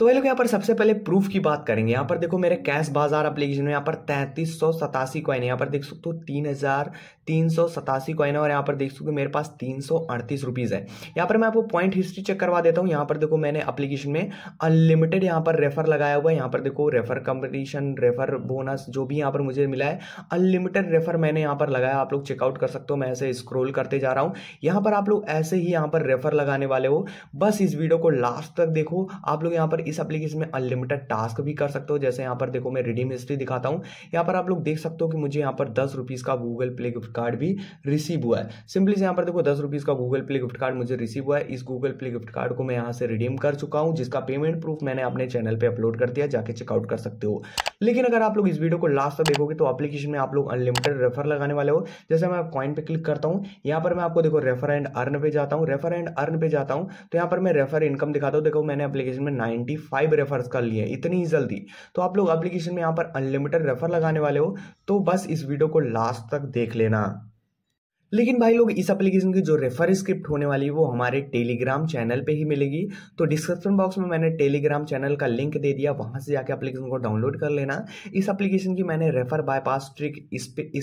तो ये लोग यहाँ पर सबसे पहले प्रूफ की बात करेंगे यहाँ पर देखो मेरे कैश बाजार एप्लीकेशन में यहाँ पर तैंतीस सौ सतासी कॉइन है यहाँ पर देख सकते हो तीन हज़ार तीन सौ सतासी कॉइन है और यहाँ पर देख सकते हो मेरे पास तीन सौ अड़तीस रुपीज़ है यहाँ पर मैं आपको पॉइंट हिस्ट्री चेक करवा देता हूँ यहाँ पर देखो मैंने अपलीकेशन में अनलिमिटेड यहाँ पर रेफर लगाया हुआ है यहाँ पर देखो रेफर कंपटीशन रेफर बोनस जो भी यहाँ पर मुझे मिला है अनलिमिटेड रेफर मैंने यहाँ पर लगाया आप लोग चेकआउट कर सकते हो मैं ऐसे स्क्रोल करते जा रहा हूँ यहाँ पर आप लोग ऐसे ही यहाँ पर रेफर लगाने वाले हो बस इस वीडियो को लास्ट तक देखो आप लोग यहाँ पर इस एप्लीकेशन में अनलिमिटेड टास्क भी कर सकते हो जैसे यहाँ पर देखो मैं रिडीम हिस्ट्री दिखाता हूँ यहाँ पर आप लोग देख सकते हो कि मुझे यहाँ पर दस रुपीज़ का गूगल प्ले गिफ्ट कार्ड भी रिसीव हुआ है सिंपली से यहाँ पर देखो दस रुपीज़ का गूगल प्ले गिफ्ट कार्ड मुझे रिसीव हुआ है इस गूगल प्ले गिफ्ट कार्ड को मैं यहाँ से रिडीम कर चुका हूँ जिसका पेमेंट प्रूफ मैंने अपने चैनल पर अपलोड कर दिया जाके चेकआउट कर सकते हो लेकिन अगर आप लोग इस वीडियो को लास्ट तक देखोगे तो अपलीकेशन में आप लोग अनलिमिटेड रेफर लगाने वाले हो जैसे मैं कॉइन पर क्लिक करता हूँ यहाँ पर मैं आपको देखो रेफर एंड अर्न पर जाता हूँ रेफर एंड अर्न पर जाता हूँ तो यहाँ पर मैं रेफर इनकम दिखाता हूँ देखो मैंने अपलीकेशन में नाइन्टी फाइव रेफर्स कर लिए इतनी ही जल्दी तो आप लोग एप्लीकेशन में यहाँ पर अनलिमिटेड रेफर लगाने वाले हो तो बस इस वीडियो को लास्ट तक देख लेना लेकिन भाई लोग इस एप्लीकेशन की जो रेफर स्क्रिप्ट होने वाली है वो हमारे टेलीग्राम चैनल पे ही मिलेगी तो डिस्क्रिप्शन बॉक्स में मैंने टेलीग्राम चैनल का लिंक दे दिया वहाँ से जाके एप्लीकेशन को डाउनलोड कर लेना इस एप्लीकेशन की मैंने रेफर बायपास ट्रिक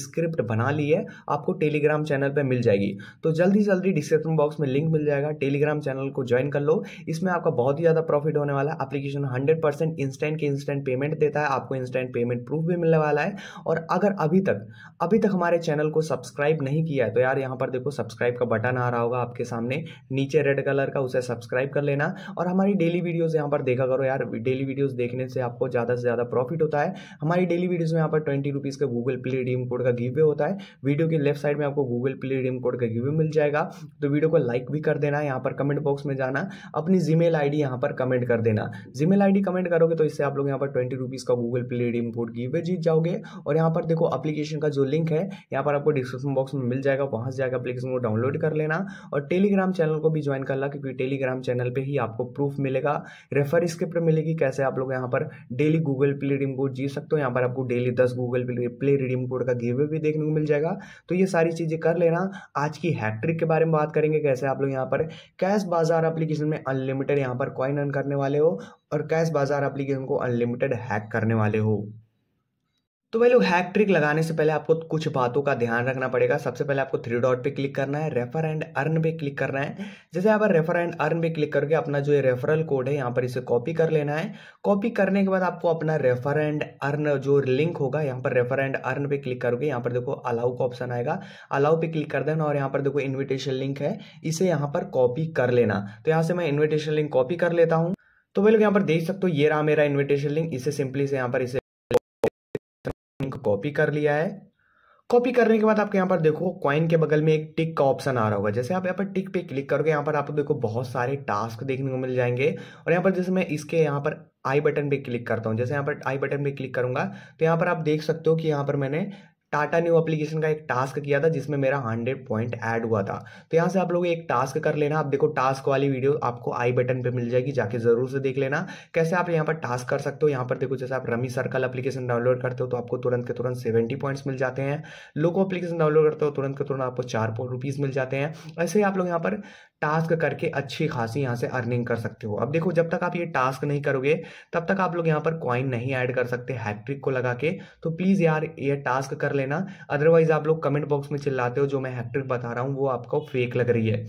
स्क्रिप्ट बना ली है आपको टेलीग्राम चैनल पर मिल जाएगी तो जल्दी जल्दी डिस्क्रिप्शन बॉक्स में लिंक मिल जाएगा टेलीग्राम चैनल को ज्वाइन कर लो इसमें आपका बहुत ही ज़्यादा प्रॉफिट होने वाला है एप्लीकेशन हंड्रेड परसेंट इंस्टेंट के इंस्टेंट पेमेंट देता है आपको इंस्टेंट पेमेंट प्रूफ भी मिलने वाला है और अगर अभी तक अभी तक हमारे चैनल को सब्सक्राइब नहीं किया तो यार यहाँ पर देखो सब्सक्राइब का बटन आ रहा होगा आपके सामने नीचे रेड कलर का उसे सब्सक्राइब कर लेना और हमारी डेली वीडियोज़ यहाँ पर देखा करो यार डेली वीडियोज़ देखने से आपको ज़्यादा से ज़्यादा प्रॉफिट होता है हमारी डेली वीडियोज़ में यहाँ पर ट्वेंटी रुपीज़ का गूगल प्ले डीम कोड का गिवे होता है वीडियो के लेफ्ट साइड में आपको गूगल प्ले डीम कोड का गिवे मिल जाएगा तो वीडियो को लाइक भी कर देना यहाँ पर कमेंट बॉक्स में जाना अपनी जीमेल आई डी यहाँ पर कमेंट कर देना जीमेल आई डी कमेंट करोगे तो इससे आप लोग यहाँ पर ट्वेंटी रुपीज़ का Google play redeem code giveaway जीत जाओगे और यहाँ पर देखो अप्लीकेशन का जो लिंक है यहाँ पर आपको डिस्क्रिप्शन बॉक्स में मिल जाएगा जाएगा वहाँ से जाकर अपलीकेशन को डाउनलोड कर लेना और टेलीग्राम चैनल को भी ज्वाइन कर ला क्योंकि टेलीग्राम चैनल पर ही आपको प्रूफ मिलेगा रेफर स्क्रिप्ट मिलेगी कैसे आप लोग यहाँ पर daily Google play redeem code जी सकते हो यहाँ पर आपको डेली दस गूगल प्ले रिडीम कोड का गिवे भी देखने को मिल जाएगा तो ये सारी चीज़ें कर लेना आज की हैट्रिक के बारे में बात करेंगे कैसे आप लोग यहाँ पर कैश बाजार एप्लीकेशन में अनलिमिटेड यहाँ पर कॉइन अर्न करने वाले हो और कैश बाजार एप्लीकेशन को अनलिमिटेड हैक करने वाले हो तो भाई लोग हैक ट्रिक लगाने से पहले आपको कुछ बातों का ध्यान रखना पड़ेगा सबसे पहले आपको थ्री डॉट पे क्लिक करना है रेफर एंड अर्न पे क्लिक करना है जैसे आप रेफर एंड अर्न पे क्लिक करके अपना जो ये रेफरल कोड है यहाँ पर इसे कॉपी कर लेना है कॉपी करने के बाद आपको अपना रेफर एंड अर्न जो लिंक होगा यहाँ पर रेफर एंड अर्न पे क्लिक करोगे यहाँ पर देखो अलाउ का ऑप्शन आएगा अलाउ पे क्लिक कर देना और यहाँ पर देखो इन्विटेशन लिंक है इसे यहाँ पर कॉपी कर लेना तो यहाँ से मैं इन्विटेशन लिंक कॉपी कर लेता हूँ तो भाई लोग यहाँ पर देख सकते हो ये रहा मेरा इन्विटेशन लिंक इसे सिंपली से यहाँ पर इसे कॉपी कर लिया है कॉपी करने के बाद आपके यहाँ पर देखो क्वाइन के बगल में एक टिक का ऑप्शन आ रहा होगा जैसे आप यहाँ पर टिक पे क्लिक करोगे यहाँ पर आपको देखो बहुत सारे टास्क देखने को मिल जाएंगे और यहाँ पर जैसे मैं इसके यहाँ पर आई बटन पे क्लिक करता हूँ जैसे यहाँ पर आई बटन पे क्लिक करूंगा तो यहाँ पर आप देख सकते हो कि यहाँ पर मैंने टाटा न्यू एप्लीकेशन का एक टास्क किया था जिसमें मेरा हंड्रेड पॉइंट ऐड हुआ था तो यहाँ से आप लोग एक टास्क कर लेना आप देखो टास्क वाली वीडियो आपको आई बटन पे मिल जाएगी जाके जरूर से देख लेना कैसे आप यहाँ पर टास्क कर सकते हो यहाँ पर देखो जैसे आप रमी सर्कल एप्लीकेशन डाउनलोड करते हो तो आपको तुरंत के तुरंत सेवेंटी पॉइंट्स मिल जाते हैं लोको एप्लीकेशन डाउनलोड करते हो तुरंत के तुरंत आपको चार रुपीज़ मिल जाते हैं ऐसे ही आप लोग यहाँ पर टास्क करके अच्छी खासी यहाँ से अर्निंग कर सकते हो अब देखो जब तक आप ये टास्क नहीं करोगे तब तक आप लोग यहाँ पर कॉइन नहीं ऐड कर सकते हैट्रिक को लगा के तो प्लीज़ यार ये टास्क कर लेना अदरवाइज आप लोग कमेंट बॉक्स में चिल्लाते हो जो मैं हैक्ट्रिक बता रहा हूँ वो आपको फेक लग रही है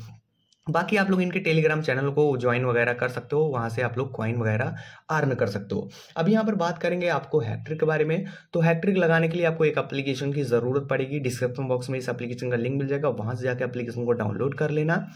बाकी आप लोग इनके टेलीग्राम चैनल को ज्वाइन वगैरह कर सकते हो वहाँ से आप लोग क्वाइन वगैरह अर्न कर सकते हो अब यहाँ पर बात करेंगे आपको हैट्रिक के बारे में तो हैट्रिक लगाने के लिए आपको एक एप्लीकेशन की ज़रूरत पड़ेगी डिस्क्रिप्शन बॉक्स में इस एप्लीकेशन का लिंक मिल जाएगा वहाँ से जाकर एप्लीकेशन को डाउनलोड कर लेना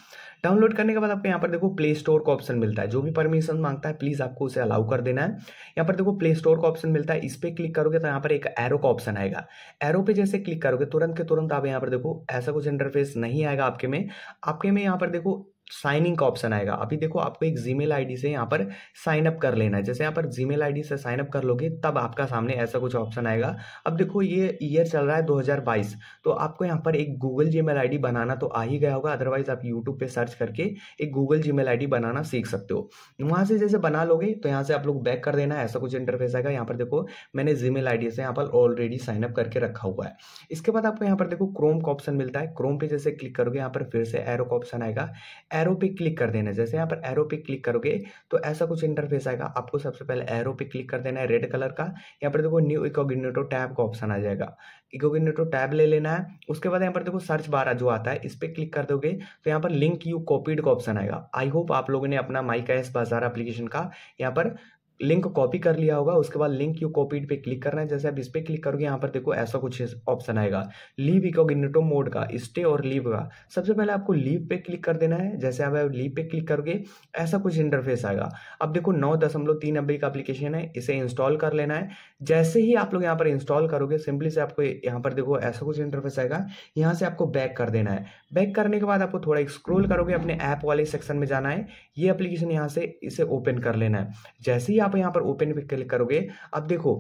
डाउनलोड करने के बाद आपको यहाँ पर देखो प्ले स्टोर का ऑप्शन मिलता है जो भी परमिशन मांगता है प्लीज़ आपको उसे अलाउ कर देना है यहाँ पर देखो प्ले स्टोर का ऑप्शन मिलता है इस पर क्लिक करोगे तो यहाँ पर एक एरो का ऑप्शन आएगा एरो पे जैसे क्लिक करोगे तुरंत के तुरंत आप यहाँ पर देखो ऐसा कुछ इंटरफेस नहीं आएगा आपके में आपके में यहाँ पर देखो साइनिंग का ऑप्शन आएगा अभी देखो आपको एक जीमेल आईडी से यहाँ पर साइन अप कर लेना है जैसे यहाँ पर जीमेल आईडी से साइन अप कर लोगे तब आपका सामने ऐसा कुछ ऑप्शन आएगा अब देखो ये ईयर चल रहा है 2022 तो आपको यहाँ पर एक गूगल जीमेल आईडी बनाना तो आ ही गया होगा अदरवाइज आप यूट्यूब पर सर्च करके एक गूगल जी मेल बनाना सीख सकते हो वहाँ से जैसे बना लोगे तो यहाँ से आप लोग बैक कर देना ऐसा कुछ इंटरफेस आएगा यहाँ पर देखो मैंने जी मेल से यहाँ पर ऑलरेडी साइन अप करके रखा हुआ है इसके बाद आपको यहाँ पर देखो क्रोम का ऑप्शन मिलता है क्रोम पर जैसे क्लिक करोगे यहाँ पर फिर से एरो का ऑप्शन आएगा एरो पे क्लिक कर देना है जैसे यहाँ पर एरो पे क्लिक करोगे तो ऐसा कुछ इंटरफेस आएगा आपको सबसे पहले एरो पे क्लिक कर देना है रेड कलर का यहाँ पर देखो न्यू इकोगिनेटो टैब का ऑप्शन आ जाएगा इकोगिनेटो टैब ले लेना है उसके बाद यहाँ पर देखो सर्च बार जो आता है इस पर क्लिक कर दोगे तो यहाँ पर लिंक यू कॉपीड का ऑप्शन आएगा आई होप आप लोगों ने अपना माई का बाजार एप्लीकेशन का यहाँ पर लिंक कॉपी कर लिया होगा उसके बाद लिंक यू कॉपीड पे क्लिक करना है जैसे आप इस पर क्लिक करोगे यहाँ पर देखो ऐसा कुछ ऑप्शन आएगा लीव इकोगिनेटो मोड का स्टे और लीव का सबसे पहले आपको लीव पे क्लिक कर देना है जैसे आप लीव पे क्लिक करोगे ऐसा कुछ इंटरफेस आएगा अब देखो नौ दशमलव तीन अब का अप्लीकेशन है इसे इंस्टॉल कर लेना है जैसे ही आप लोग यहाँ पर इंस्टॉल करोगे सिंपली से आपको यहाँ पर देखो ऐसा कुछ इंटरफेस आएगा यहाँ से आपको बैक कर देना है बैक करने के बाद आपको थोड़ा स्क्रोल करोगे अपने ऐप वाले सेक्शन में जाना है ये अप्लीकेशन यहाँ से इसे ओपन कर लेना है जैसे ही आप आप यहाँ पर ओपन पे क्लिक करोगे अब देखो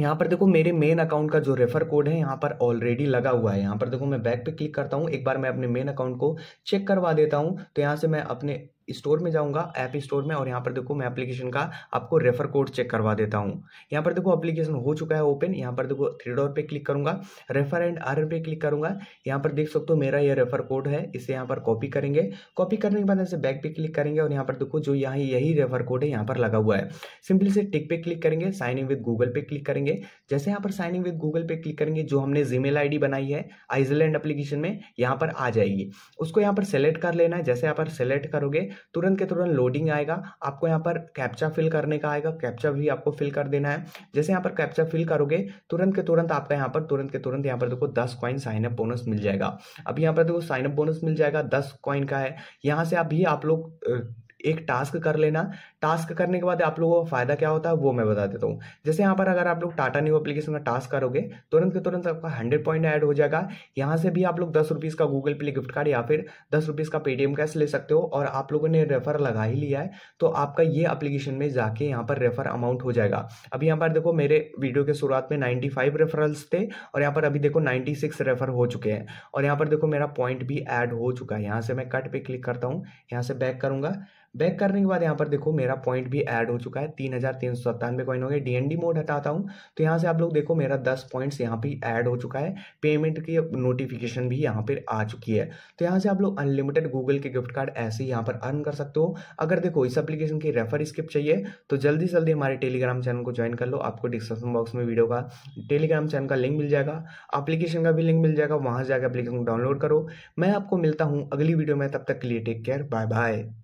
यहाँ पर देखो मेरे मेन अकाउंट का जो रेफर कोड है यहाँ पर ऑलरेडी लगा हुआ है यहाँ पर देखो मैं बैक पे क्लिक करता हूँ एक बार मैं अपने मेन अकाउंट को चेक करवा देता हूँ तो यहाँ से मैं अपने स्टोर में जाऊंगा ऐप स्टोर में और यहाँ पर देखो मैं एप्लीकेशन का आपको रेफर कोड चेक करवा देता हूँ यहाँ पर देखो एप्लीकेशन हो चुका है ओपन यहाँ पर देखो थ्री डॉट पे क्लिक करूंगा रेफर एंड आर पे क्लिक करूंगा यहाँ पर देख सकते हो मेरा यह रेफर कोड है इसे यहाँ पर कॉपी करेंगे कॉपी करने के बाद ऐसे बैक पे क्लिक करेंगे और यहाँ पर देखो जो यहाँ यही रेफर कोड है यहाँ पर लगा हुआ है सिंपली से टिक पे क्लिक करेंगे साइन इन विद गूगल पे क्लिक करेंगे जैसे यहाँ पर साइन इन विद गूगल पे क्लिक करेंगे जो हमने जीमेल मेल बनाई है आइजलैंड एप्लीकेशन में यहाँ पर आ जाएगी उसको यहाँ पर सेलेक्ट कर लेना है जैसे यहाँ पर सेलेक्ट करोगे तुरंत के तुरंत लोडिंग आएगा आपको यहाँ पर कैप्चा फिल करने का आएगा कैप्चा भी आपको फिल कर देना है जैसे यहाँ पर कैप्चा फिल करोगे तुरंत के तुरंत आपका यहाँ पर तुरंत के तुरंत यहाँ पर देखो दस कॉइन साइनअप बोनस मिल जाएगा अब यहाँ पर देखो साइनअप बोनस मिल जाएगा दस कॉइन का है यहाँ से अभी आप, आप लोग एक टास्क कर लेना टास्क करने के बाद आप लोगों का फायदा क्या होता है वो मैं बता देता हूँ जैसे यहाँ पर अगर आप लोग टाटा न्यू एप्लीकेशन का टास्क करोगे तुरंत के तुरंत आपका हंड्रेड पॉइंट ऐड हो जाएगा यहाँ से भी आप लोग दस रुपीज़ का गूगल पे गिफ्ट कार्ड या फिर दस रुपीज़ का पेटीएम कैश ले सकते हो और आप लोगों ने रेफर लगा ही लिया है तो आपका ये अप्लीकेशन में जाके यहाँ पर रेफर अमाउंट हो जाएगा अभी यहाँ पर देखो मेरे वीडियो के शुरुआत में नाइन्टी फाइव रेफरल्स थे और यहाँ पर अभी देखो नाइन्टी सिक्स रेफर हो चुके हैं और यहाँ पर देखो मेरा पॉइंट भी ऐड हो चुका है यहाँ से मैं कट पे क्लिक करता हूँ यहाँ से बैक करूँगा बैक करने के बाद यहाँ पर देखो मेरा मेरा पॉइंट भी ऐड हो चुका है तीन हज़ार तीन सौ सत्तानवे कॉइन हो गए डीएनडी मोड हटाता हूँ तो यहाँ से आप लोग देखो मेरा दस पॉइंट्स यहाँ पे ऐड हो चुका है पेमेंट की नोटिफिकेशन भी यहाँ पर आ चुकी है तो यहाँ से आप लोग अनलिमिटेड गूगल के गिफ्ट कार्ड ऐसे ही यहाँ पर अर्न कर सकते हो अगर देखो इस एप्लीकेशन की रेफर स्किप चाहिए तो जल्दी से जल्दी हमारे टेलीग्राम चैनल को ज्वाइन कर लो आपको डिस्क्रिप्शन बॉक्स में वीडियो का टेलीग्राम चैनल का लिंक मिल जाएगा एप्लीकेशन का भी लिंक मिल जाएगा वहाँ जाकर अपलीकेशन को डाउनलोड करो मैं आपको मिलता हूँ अगली वीडियो में तब तक के लिए टेक केयर बाय बाय